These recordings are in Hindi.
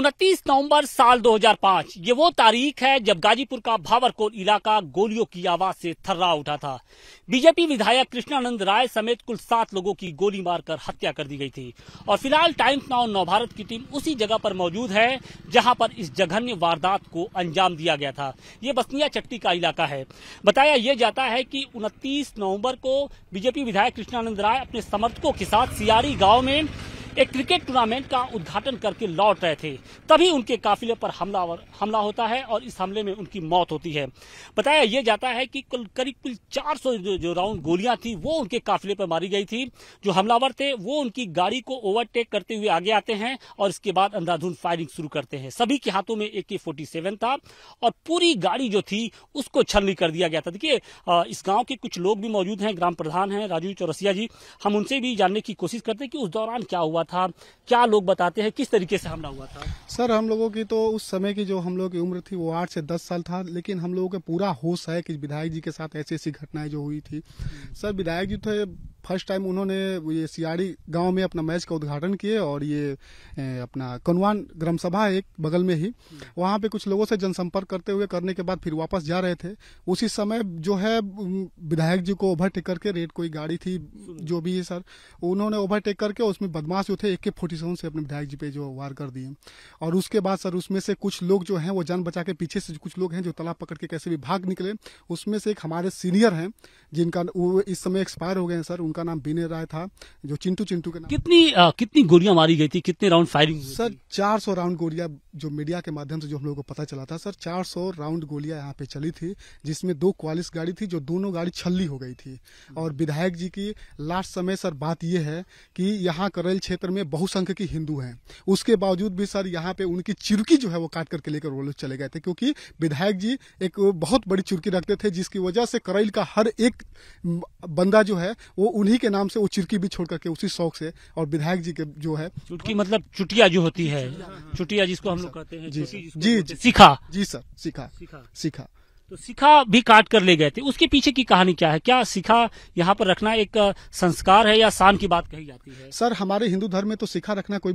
उनतीस नवंबर साल 2005 ये वो तारीख है जब गाजीपुर का भावरकोट इलाका गोलियों की आवाज से थर्रा उठा था बीजेपी विधायक कृष्णानंद राय समेत कुल सात लोगों की गोली मारकर हत्या कर दी गई थी और फिलहाल टाइम्स नाउ नवभारत की टीम उसी जगह पर मौजूद है जहां पर इस जघन्य वारदात को अंजाम दिया गया था ये बसनिया चट्टी का इलाका है बताया यह जाता है की उनतीस नवम्बर को बीजेपी विधायक कृष्णानंद राय अपने समर्थकों के साथ सियारी गाँव में एक क्रिकेट टूर्नामेंट का उद्घाटन करके लौट रहे थे तभी उनके काफिले पर हमला हमला होता है और इस हमले में उनकी मौत होती है बताया यह जाता है कि कुल करीब कुल चार जो, जो राउंड गोलियां थी वो उनके काफिले पर मारी गई थी जो हमलावर थे वो उनकी गाड़ी को ओवरटेक करते हुए आगे आते हैं और इसके बाद अंधाधुंध फायरिंग शुरू करते हैं सभी के हाथों में ए के था और पूरी गाड़ी जो थी उसको छलनी कर दिया गया था देखिए इस गांव के कुछ लोग भी मौजूद हैं ग्राम प्रधान हैं राजू चौरसिया जी हम उनसे भी जानने की कोशिश करते हैं कि उस दौरान क्या हुआ हुआ था क्या लोग बताते हैं किस तरीके से हमला हुआ था सर हम लोगों की तो उस समय की जो हम लोग की उम्र थी वो आठ से दस साल था लेकिन हम लोगों का पूरा होश है कि विधायक जी के साथ ऐसी ऐसी घटनाएं जो हुई थी सर विधायक जी थे फर्स्ट टाइम उन्होंने ये सियाड़ी गांव में अपना मैच का उद्घाटन किए और ये अपना कनवान ग्राम सभा एक बगल में ही वहां पे कुछ लोगों से जनसंपर्क करते हुए करने के बाद फिर वापस जा रहे थे उसी समय जो है विधायक जी को ओवरटेक करके रेड कोई गाड़ी थी जो भी है सर उन्होंने ओवरटेक करके उसमें बदमाश जो थे ए के फोर्टी सेवन से अपने विधायक जी पे जो वार कर दिए और उसके बाद सर उसमें से कुछ लोग जो हैं वो जान बचा के पीछे से कुछ लोग हैं जो तालाब पकड़ के कैसे भी भाग निकले उसमें से एक हमारे सीनियर हैं जिनका वो इस समय एक्सपायर हो गए हैं सर उनका नाम विनय राय था जो चिंटू चिंटू के नाम कितनी आ, कितनी गोलियां मारी गई थी कितने राउंड फायरिंग सर चार राउंड गोलियां जो मीडिया के माध्यम से जो हम लोग को पता चला था सर चार राउंड गोलियां यहाँ पे चली थी जिसमें दो क्वालिस गाड़ी थी जो दोनों गाड़ी छल्ली हो गई थी और विधायक जी की लास्ट समय सर बात यह है कि यहाँ करेल क्षेत्र क्षेत्र में बहुसंख्यक हिंदू हैं उसके बावजूद भी सर यहाँ पे उनकी चिरकी जो है वो काट करके लेकर वो लोग चले गए थे क्योंकि विधायक जी एक बहुत बड़ी चिरकी रखते थे जिसकी वजह से करैल का हर एक बंदा जो है वो उन्हीं के नाम से वो चिरकी भी छोड़ करके उसी शौक से और विधायक जी के जो है चुटकी मतलब चुटिया जो होती है चुटिया जिसको हम लोग कहते हैं जी जी, जी जी सीखा जी सर सीखा सीखा तो सिखा भी काट कर ले गए थे उसके पीछे की कहानी क्या है क्या सिखा यहाँ पर रखना एक संस्कार है या शान की बात कही जाती है सर हमारे हिंदू धर्म में तो सिखा रखना कोई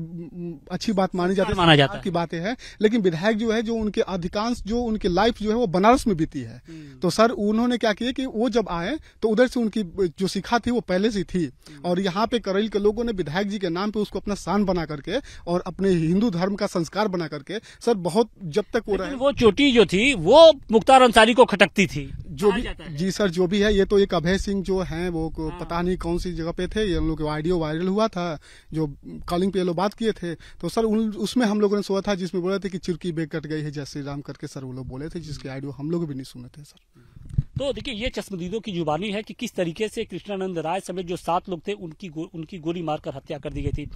अच्छी बात मानी जाती है माना जाता की बातें हैं लेकिन विधायक जो है जो उनके अधिकांश जो उनके लाइफ जो है वो बनारस में बीती है हम्म। तो सर उन्होंने क्या किया कि वो जब आए तो उधर से उनकी जो सिखा थी वो पहले से थी हम्म। और यहाँ पे करेल के लोगों ने विधायक जी के नाम पे उसको अपना शान बना करके और अपने हिंदू धर्म का संस्कार बना करके सर बहुत जब तक वो रहे वो चोटी जो थी वो मुख्तार अंसारी बीमारी को खटकती थी जो भी जी सर जो भी है ये तो एक अभय सिंह जो हैं वो हाँ। पता नहीं कौन सी जगह पे थे ये लोग ऑडियो वायरल हुआ था जो कॉलिंग पे ये लोग बात किए थे तो सर उन उसमें हम लोगों ने सुना था जिसमें बोला था कि चिरकी बेग कट गई है जय श्री राम करके सर वो लोग बोले थे जिसके ऑडियो हम लोग भी नहीं सुने थे सर तो देखिए ये चश्मदीदों की जुबानी है कि किस तरीके से कृष्णानंद राय समेत जो सात लोग थे उनकी गो, उनकी गोली मारकर हत्या कर दी गई थी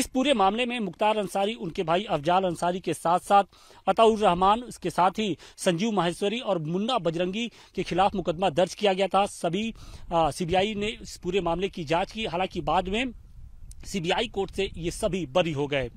इस पूरे मामले में मुख्तार अंसारी उनके भाई अफजाल अंसारी के साथ साथ अताउर रहमान इसके साथ ही संजीव माहेश्वरी और मुन्ना बजरंगी के खिलाफ मुकदमा दर्ज किया गया था सभी सीबीआई ने इस पूरे मामले की जांच की हालांकि बाद में सीबीआई कोर्ट से ये सभी बरी हो गए